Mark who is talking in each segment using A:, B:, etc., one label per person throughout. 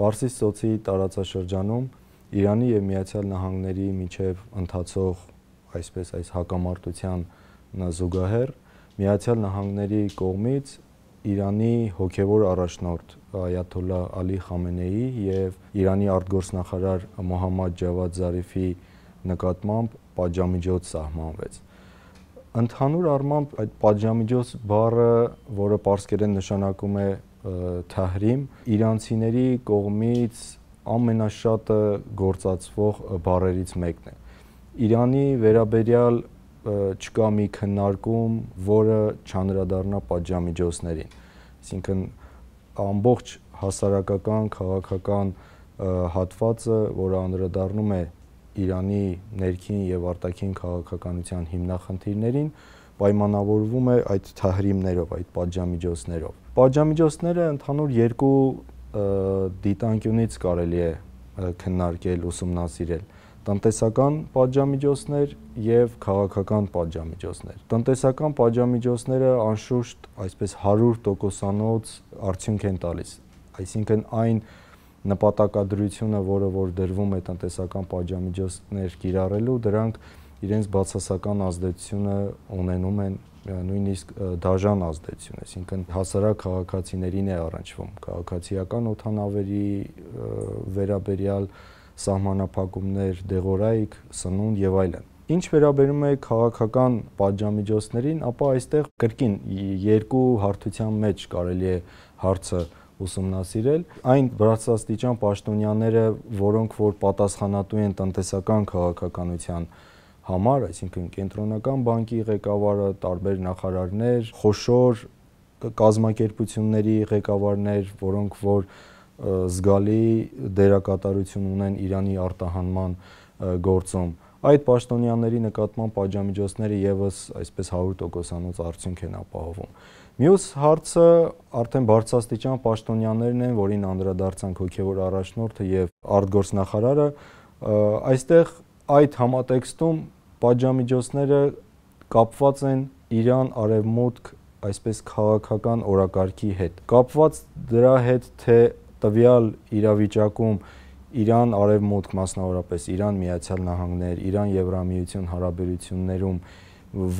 A: Պարսից ծոցի տարածաշրջանում Իրանի եւ Միացյալ Նահանգների միջև ընթացող այսպես այս հակամարտության զուգահեռ Միացյալ Նահանգների կողմից Իրանի հոգևոր առաջնորդ Այաթոլլա Ալի Խամենեի եւ Իրանի արտգործնախարար Մոհամմադ Ջավադ Զարիֆի նկատմամբ պատժամիջոց սահմանվեց։ Ընդհանուր առմամբ այդ պատժամիջոց բառը, որը պարսկերեն նշանակում է Թահրիմ իրանցիների կողմից ամենաշատը գործածվող բարերից մեկն է։ Իրանի վերաբերյալ չկա մի քննարկում, որը չանրադառնա պատժամիջոցներին։ Այսինքն ամբողջ հասարակական, քաղաքական հատվածը, որը անդրադառնում է Իրանի ներքին եւ արտաքին քաղաքականության հիմնախնդիրներին, պայմանավորվում է այդ թահրիմներով, այդ պատժամիջոցներով։ Պատժամիջոցները ընդհանուր երկու դիտանկյունից կարելի է քննարկել, ուսումնասիրել տնտեսական պատժամիջոցներ եւ քաղաքական պատժամիջոցներ։ Տնտեսական պատժամիջոցները անշուշտ այսպես 100%-անոց արդյունք են տալիս։ Այսինքն այն նպատակադրությունը, որը որ դրվում է տնտեսական պատժամիջոցներ կիրառելու, դրանք իրենց բացասական ազդեցությունը ունենում են նույնիսկ դաժան ազդեցություն, այսինքն հասարակ քաղաքացիներին է առնչվում, քաղաքացիական օթանավերի վերաբերյալ սահմանափակումներ, դեղորայք, սնունդ եւ այլն։ Ինչ վերաբերում է քաղաքական պատժամիջոցներին, ապա այստեղ կրկին երկու հարթության մեջ կարելի է հարցը ուսումնասիրել։ Այն բարձրաստիճան պաշտոնյաները, որոնք որ պատասխանատու են տնտեսական քաղաքականության քաղաքական համար, այսինքն կենտրոնական բանկի ղեկավարը, տարբեր նախարարներ, խոշոր կազմակերպությունների ղեկավարներ, որոնք որ զգալի դերակատարություն ունեն Իրանի արտահանման գործում։ Այդ պաշտոնյաների նկատմամբ աջակցությունները եւս այսպես 100%-անոց արդյունք են ապահովում։ Մյուս հարցը արդեն բարձրաստիճան պաշտոնյաներն են, որին անդրադարձանք հոգևոր առաջնորդը եւ արտգործնախարարը, այստեղ այդ համատեքստում պատժամիջոցները կապված են Իրան արևմուտք այսպես քաղաքական օրակարգի հետ։ Կապված դրա հետ թե տվյալ իրավիճակում Իրան արևմուտք մասնավորապես Իրան Միացյալ Նահանգներ, Իրան Եվրամիություն հարաբերություններում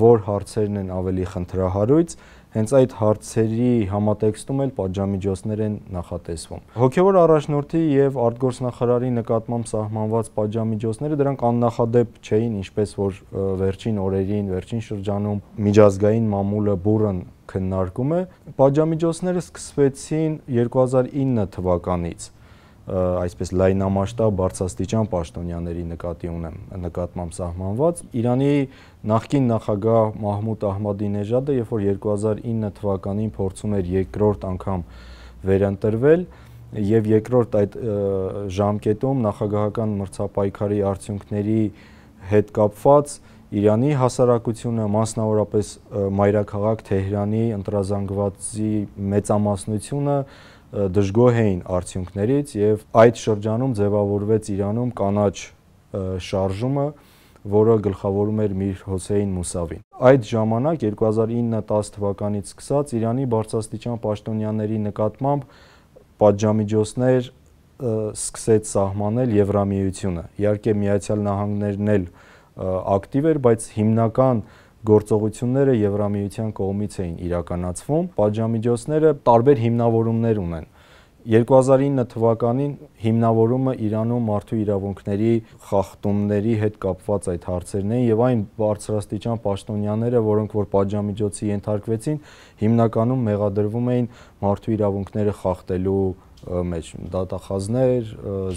A: որ հարցերն են ավելի խնդրահարույց, Հենց այդ հարցերի համատեքստում էլ պատժամիջոցներ են նախատեսվում։ Հոգևոր առաջնորդի եւ արտգործնախարարի նկատմամբ սահմանված պատժամիջոցները դրանք աննախադեպ չէին, ինչպես որ վերջին օրերին, վերջին շրջանում միջազգային մամուլը բուրըն քննարկում է։ Պատժամիջոցները սկսվեցին 2009 թվականից այսպես լայնամասշտաբ բարձրաստիճան պաշտոնյաների նկատի ունեմ նկատմամբ սահմանված Իրանի նախկին նախագահ Մահմուդ Ահմադինեջադը երբ որ 2009 թվականին փորձում էր երկրորդ անգամ վերընտրվել եւ երկրորդ այդ ժամկետում նախագահական մրցապայքարի արդյունքների հետ կապված Իրանի հասարակությունը մասնավորապես մայրաքաղաք Թեհրանի ընտրազանգվածի մեծամասնությունը դժգոհ էին արդյունքներից եւ այդ շրջանում ձևավորվեց Իրանում կանաչ շարժումը, որը գլխավորում էր Միր Հոսեյն Մուսավին։ Այդ ժամանակ 2009-10 թվականից սկսած Իրանի բարձրաստիճան պաշտոնյաների նկատմամբ պատժամիջոցներ սկսեց սահմանել Եվրամիությունը։ Իհարկե Միացյալ Նահանգներն էլ ակտիվ էր, բայց հիմնական գործողությունները Եվրամիության կողմից էին իրականացվում, պատժամիջոցները տարբեր հիմնավորումներ ունեն։ 2009 թվականին հիմնավորումը Իրանում մարդու իրավունքների խախտումների հետ կապված այդ հարցերն էին եւ այն բարձրաստիճան պաշտոնյաները, որոնք որ պատժամիջոցի ենթարկվեցին, հիմնականում մեղադրվում էին մարդու իրավունքները խախտելու մեջ դատախազներ,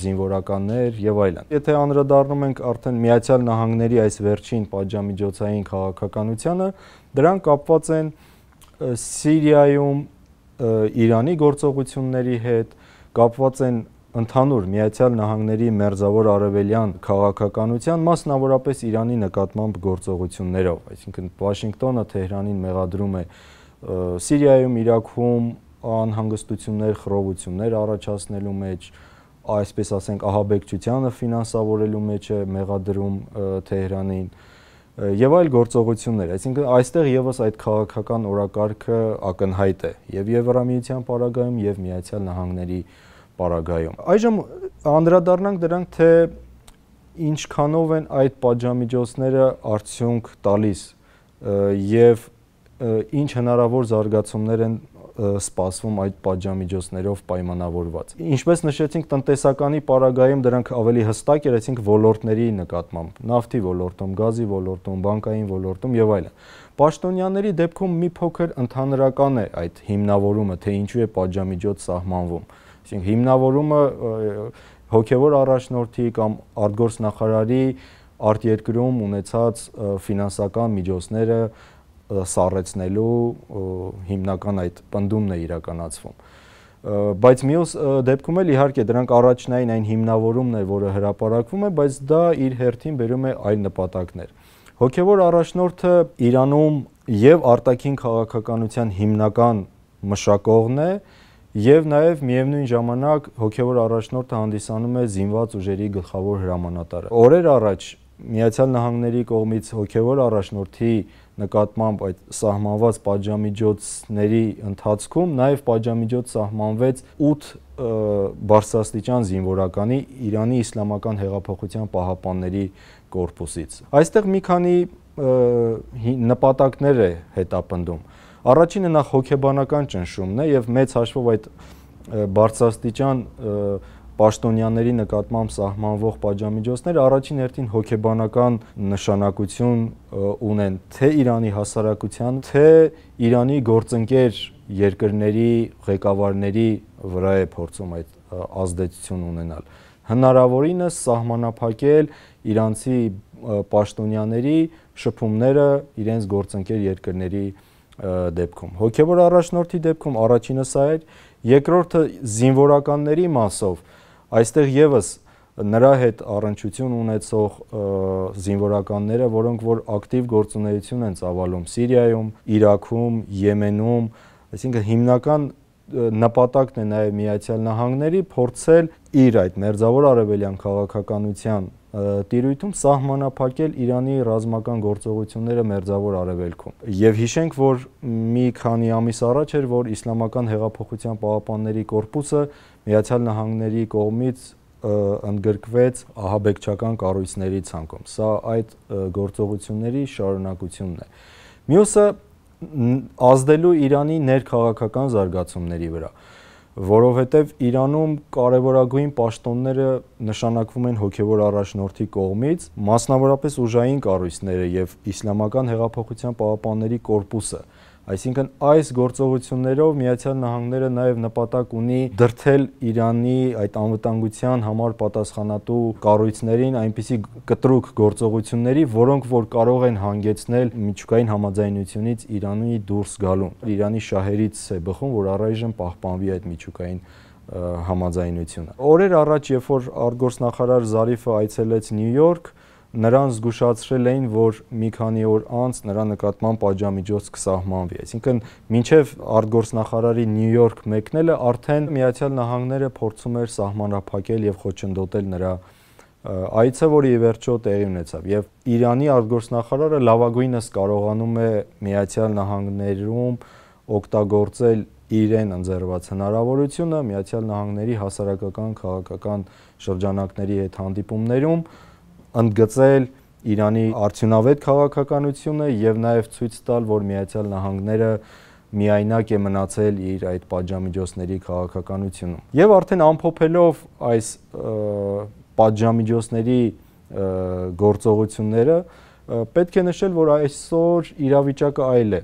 A: զինվորականներ եւ այլն։ Եթե անդրադառնում ենք արդեն Միացյալ Նահանգների այս վերջին պատժամիջոցային քաղաքականությանը, դրանք կապված են Սիրիայում Իրանի գործողությունների հետ, կապված են ընդհանուր Միացյալ Նահանգների մերձավոր արևելյան քաղաքականության մասնավորապես Իրանի նկատմամբ գործողություններով, այսինքն Վաշինգտոնը Թեհրանին մեղադրում է Սիրիայում, Իրաքում, անհանգստություններ, խռովություններ առաջացնելու մեջ, այսպես ասենք, ահաբեկչությանը ֆինանսավորելու մեջ է մեղադրում Թեհրանին եւ այլ գործողություններ։ Այսինքն այստեղ եւս այդ քաղաքական օրակարգը ակնհայտ է եւ Եվրամիության պարագայում եւ Միացյալ Նահանգների պարագայում։ Այժմ անդրադառնանք դրանք, թե ինչքանով են այդ պատժամիջոցները արդյունք տալիս եւ ինչ հնարավոր զարգացումներ են սպասվում այդ պատժամիջոցներով պայմանավորված։ Ինչպես նշեցինք, տնտեսականի պարագայում դրանք ավելի հստակ երեցինք ոլորտների նկատմամբ՝ նավթի ոլորտում, գազի ոլորտում, բանկային ոլորտում եւ այլն։ Պաշտոնյաների դեպքում մի փոքր ընդհանրական է այդ հիմնավորումը, թե ինչու է պատժամիջոց սահմանվում։ Այսինքն հիմնավորումը հոգևոր առաջնորդի կամ արտգործնախարարի արտերկրում ունեցած ֆինանսական միջոցները, սառեցնելու հիմնական այդ պնդումն է իրականացվում բայց մյուս դեպքում էլ իհարկե դրանք առաջնային այն հիմնավորումն է, որը հրապարակվում է, բայց դա իր հերթին բերում է այլ նպատակներ։ Հոգևոր առաջնորդը Իրանում եւ արտաքին քաղաքականության հիմնական մշակողն է եւ նաեւ միևնույն ժամանակ հոգևոր առաջնորդը հանդիսանում է զինված ուժերի գլխավոր հրամանատարը։ Օրեր առաջ Միացյալ Նահանգների կողմից հոգևոր առաջնորդի նկատմամբ այդ սահմանված պատժամիջոցների ընթացքում նաև պատժամիջոց սահմանվեց 8 բարձրաստիճան զինվորականի Իրանի իսլամական հեղափոխության պահապանների կորպուսից։ Այստեղ մի քանի նպատակներ է հետապնդում։ Առաջինը նախ հոգեբանական ճնշումն է եւ մեծ հաշվով այդ բարձրաստիճան և պաշտոնյաների նկատմամբ սահմանվող պատժամիջոցները առաջին հերթին հոգեբանական նշանակություն ունեն թե Իրանի հասարակության, թե Իրանի գործընկեր երկրների ղեկավարների վրա է փորձում այդ ազդեցություն ունենալ։ Հնարավորինս սահմանափակել իրանցի պաշտոնյաների շփումները իրենց գործընկեր երկրների դեպքում։ Հոգևոր առաջնորդի դեպքում առաջինը սա էր, երկրորդը զինվորականների մասով Այստեղ եւս նրա հետ առնչություն ունեցող զինվորականները, որոնք որ ակտիվ գործունեություն են ծավալում Սիրիայում, Իրաքում, Եմենում, այսինքն հիմնական նպատակն է նաև Միացյալ Նահանգների փորձել իր այդ մերձավոր արևելյան քաղաքականության տիրույթում սահմանափակել Իրանի ռազմական գործողությունները մերձավոր արևելքում։ Եվ հիշենք, որ մի քանի ամիս առաջ էր, որ Իսլամական հեղափոխության պահապանների կորպուսը Միացյալ Նահանգների կողմից ընդգրկվեց ահաբեկչական կառույցների ցանկում։ Սա այդ գործողությունների շարունակությունն է։ Մյուսը ազդելու Իրանի ներքաղաքական զարգացումների վրա որովհետև Իրանում կարևորագույն պաշտոնները նշանակվում են հոգևոր առաջնորդի կողմից, մասնավորապես ուժային կառույցները եւ իսլամական հեղափոխության պահապանների կորպուսը։ Այսինքն այս գործողություններով Միացյալ Նահանգները նաև նպատակ ունի դրթել Իրանի այդ անվտանգության համար պատասխանատու կառույցներին այնպիսի կտրուկ գործողությունների, որոնք որ կարող են հանգեցնել միջուկային համաձայնությունից Իրանի դուրս գալուն։ Իրանի շահերից է բխում, որ առայժմ պահպանվի այդ միջուկային համաձայնությունը։ Օրեր առաջ, երբ որ արտգործնախարար Զարիֆը այցելեց Նյու Յորք, նրան զգուշացրել էին, որ մի քանի օր անց նրա նկատմամբ պատժամիջոց կսահմանվի։ Այսինքն, մինչև արտգործնախարարի Նյու Յորք մեկնելը արդեն Միացյալ Նահանգները փորձում էր սահմանափակել եւ խոչընդոտել նրա այցը, որը ի վերջո տեղի ունեցավ եւ Իրանի արտգործնախարարը լավագույնս կարողանում է Միացյալ Նահանգներում օգտագործել իրեն ընձեռված հնարավորությունը Միացյալ Նահանգների հասարակական քաղաքական շրջանակների հետ հանդիպումներում ընդգծել Իրանի արդյունավետ քաղաքականությունը եւ նաեւ ցույց տալ, որ Միացյալ Նահանգները միայնակ է մնացել իր այդ պատժամիջոցների քաղաքականությունում։ Եվ արդեն ամփոփելով այս պատժամիջոցների գործողությունները, պետք է նշել, որ այսօր իրավիճակը այլ է։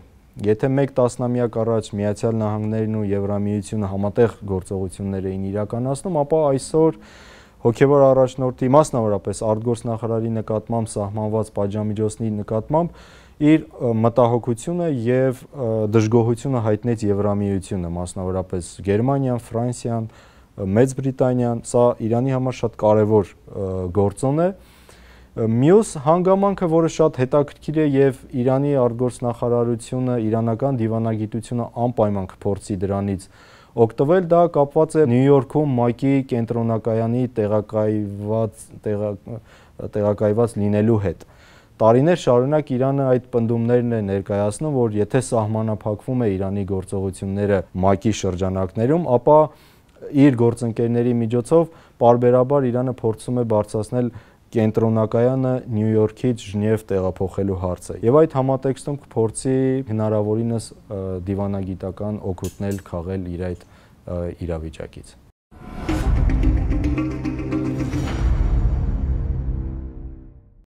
A: Եթե 1 տասնամյակ առաջ Միացյալ Նահանգներն ու Եվրամիությունը համատեղ գործողություններ էին իրականացնում, ապա այսօր հոգևոր առաջնորդի մասնավորապես արտգործնախարարի նկատմամբ սահմանված պատժամիջոցների նկատմամբ իր մտահոգությունը եւ դժգոհությունը հայտնեց Եվրամիությունը, մասնավորապես Գերմանիան, Ֆրանսիան, Մեծ Բրիտանիան, սա Իրանի համար շատ կարևոր գործոն է։ Մյուս հանգամանքը, որը շատ հետաքրքիր է եւ Իրանի արտգործնախարարությունը, իրանական դիվանագիտությունը անպայման կփորձի դրանից օգտվել, դա կապված է Նյու Յորքում ՄԱԿ-ի կենտրոնակայանի տեղակայված տեղ, տեղակայված լինելու հետ։ Տարիներ շարունակ Իրանը այդ պնդումներն է ներկայացնում, որ եթե սահմանափակվում է Իրանի գործողությունները ՄԱԿ-ի շրջանակներում, ապա իր գործընկերների միջոցով parberabar Իրանը փորձում է բարձրացնել կենտրոնակայանը Նյու Յորքից Ժնև տեղափոխելու հարցը։ Եվ այդ համատեքստում կփորձի հնարավորինս դիվանագիտական օգուտնել քաղել իր այդ իրավիճակից։